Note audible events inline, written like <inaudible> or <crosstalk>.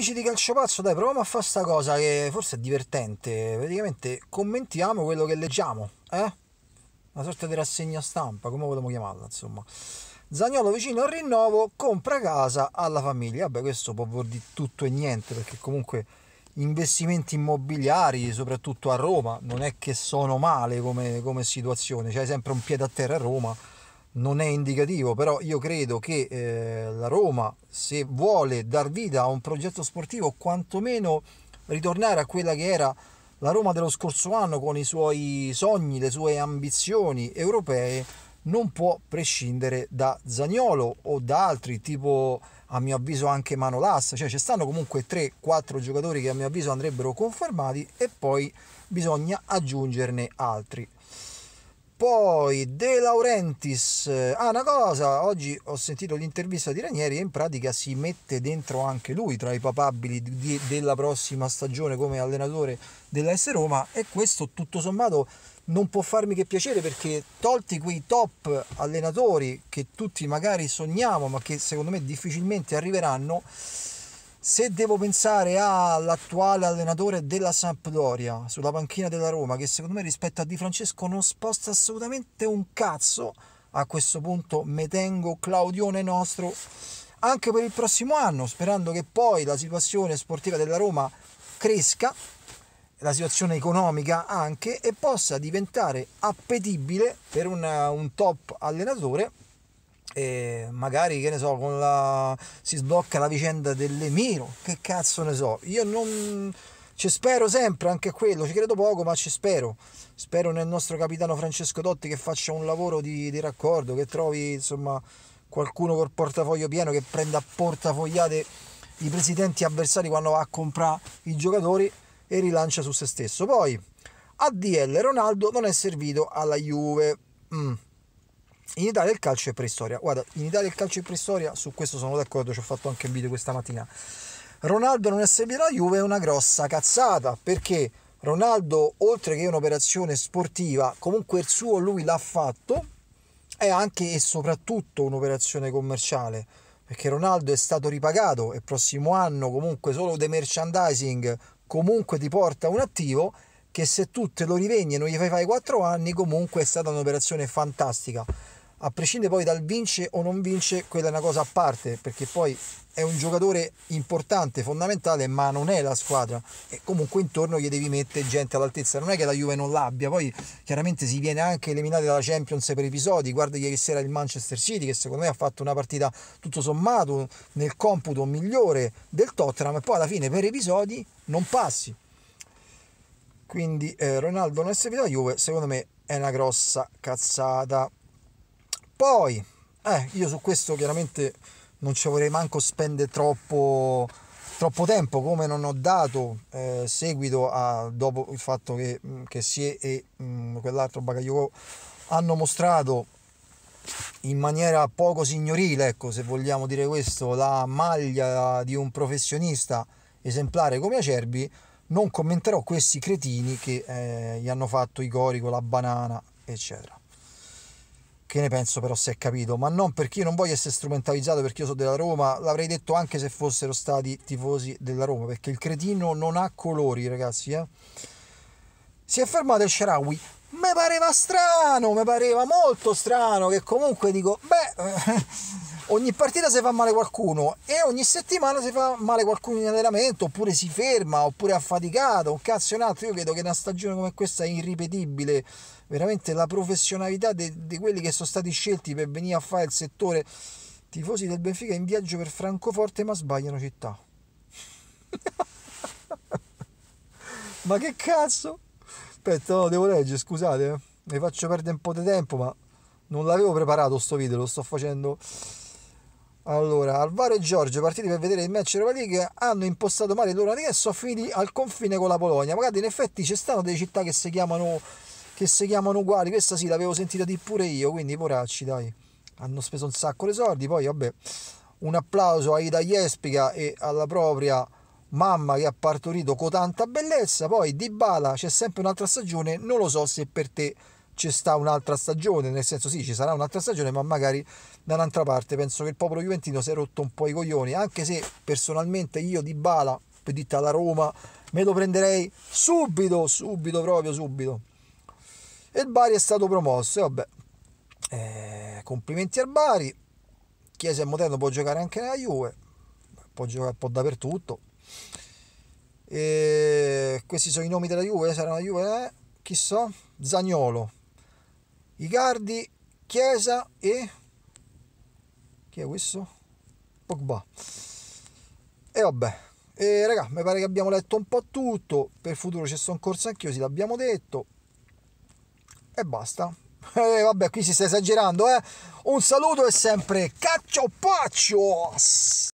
amici di calcio pazzo dai, proviamo a fare sta cosa che forse è divertente. Praticamente commentiamo quello che leggiamo, eh? Una sorta di rassegna stampa, come vogliamo chiamarla, insomma. Zagnolo vicino al rinnovo, compra casa alla famiglia. Vabbè, questo può vuol dire tutto e niente, perché comunque investimenti immobiliari, soprattutto a Roma, non è che sono male come, come situazione. c'hai sempre un piede a terra a Roma non è indicativo, però io credo che eh, la Roma, se vuole dar vita a un progetto sportivo, quantomeno ritornare a quella che era la Roma dello scorso anno con i suoi sogni, le sue ambizioni europee, non può prescindere da Zagnolo o da altri, tipo a mio avviso anche Manolas, cioè ci stanno comunque 3-4 giocatori che a mio avviso andrebbero confermati e poi bisogna aggiungerne altri. Poi De Laurentiis, ah una cosa, oggi ho sentito l'intervista di Ranieri e in pratica si mette dentro anche lui tra i papabili di, della prossima stagione come allenatore dell'AS Roma e questo tutto sommato non può farmi che piacere perché tolti quei top allenatori che tutti magari sogniamo ma che secondo me difficilmente arriveranno, se devo pensare all'attuale allenatore della Sampdoria sulla panchina della Roma, che secondo me rispetto a Di Francesco non sposta assolutamente un cazzo, a questo punto tengo Claudione nostro anche per il prossimo anno, sperando che poi la situazione sportiva della Roma cresca, la situazione economica anche, e possa diventare appetibile per una, un top allenatore e magari che ne so, con la... si sblocca la vicenda dell'Emiro, che cazzo ne so, io non ci spero sempre anche quello, ci credo poco, ma ci spero. Spero nel nostro capitano Francesco Dotti che faccia un lavoro di, di raccordo, che trovi insomma qualcuno col portafoglio pieno che prenda a portafogliate i presidenti avversari quando va a comprare i giocatori e rilancia su se stesso. Poi ADL Ronaldo non è servito alla Juve. Mm. In Italia il calcio è preistoria. Guarda, in Italia il calcio è preistoria, su questo sono d'accordo, ci ho fatto anche un video questa mattina. Ronaldo non è servito alla Juve è una grossa cazzata, perché Ronaldo, oltre che un'operazione sportiva, comunque il suo lui l'ha fatto, è anche e soprattutto un'operazione commerciale perché Ronaldo è stato ripagato e prossimo anno comunque solo de merchandising comunque ti porta un attivo che se tu te lo rivegni e non gli fai fare 4 anni comunque è stata un'operazione fantastica a prescindere poi dal vince o non vince, quella è una cosa a parte, perché poi è un giocatore importante, fondamentale, ma non è la squadra. E comunque intorno gli devi mettere gente all'altezza. Non è che la Juve non l'abbia, poi chiaramente si viene anche eliminati dalla Champions per episodi. Guarda ieri sera il Manchester City, che secondo me ha fatto una partita tutto sommato nel computo migliore del Tottenham, e poi alla fine per episodi non passi. Quindi eh, Ronaldo non è servito alla Juve, secondo me è una grossa cazzata. Poi, eh, io su questo chiaramente non ci vorrei manco spendere troppo, troppo tempo, come non ho dato eh, seguito a, dopo il fatto che, mm, che Sie e mh, mm, quell'altro Bakayoko hanno mostrato in maniera poco signorile, ecco, se vogliamo dire questo, la maglia di un professionista esemplare come Acerbi, non commenterò questi cretini che eh, gli hanno fatto i cori con la banana, eccetera che ne penso però se è capito, ma non perché io non voglio essere strumentalizzato perché io sono della Roma, l'avrei detto anche se fossero stati tifosi della Roma, perché il cretino non ha colori ragazzi. Eh? Si è fermato il Sharawi, mi pareva strano, mi pareva molto strano che comunque dico, beh, <laughs> ogni partita si fa male qualcuno e ogni settimana si fa male qualcuno in allenamento oppure si ferma oppure affaticato, un cazzo un altro, io credo che una stagione come questa è irripetibile, veramente la professionalità di quelli che sono stati scelti per venire a fare il settore tifosi del Benfica in viaggio per Francoforte ma sbagliano città. <laughs> ma che cazzo? aspetta, no, devo leggere, scusate, eh. mi faccio perdere un po' di tempo, ma non l'avevo preparato sto video, lo sto facendo. Allora, Alvaro e Giorgio, partiti per vedere il match Europa League, hanno impostato male il loro e sono finiti al confine con la Polonia. Magari in effetti ci stanno delle città che si chiamano, che si chiamano uguali, questa sì l'avevo sentita di pure io, quindi poracci dai. Hanno speso un sacco di soldi, poi vabbè, un applauso a Ida Jespica e alla propria mamma che ha partorito con tanta bellezza, poi di Bala c'è sempre un'altra stagione, non lo so se per te ci sta un'altra stagione, nel senso sì, ci sarà un'altra stagione, ma magari da un'altra parte penso che il popolo juventino si è rotto un po' i coglioni, anche se personalmente io di Bala, pedita alla Roma, me lo prenderei subito, subito, proprio subito. E il Bari è stato promosso, e vabbè, eh, complimenti al Bari, Chiesa e Moterno può giocare anche nella Juve, può giocare un po' dappertutto, e questi sono i nomi della Juve, sarà una Juve, eh, chi so? Zagnolo, Igardi, Chiesa e... chi è questo? Pogba. E vabbè, e raga, mi pare che abbiamo letto un po' tutto, per futuro ci sono corso anch'io, sì, l'abbiamo detto. E basta. <laughs> E vabbè, qui si sta esagerando, eh. Un saluto e sempre caccio paccio!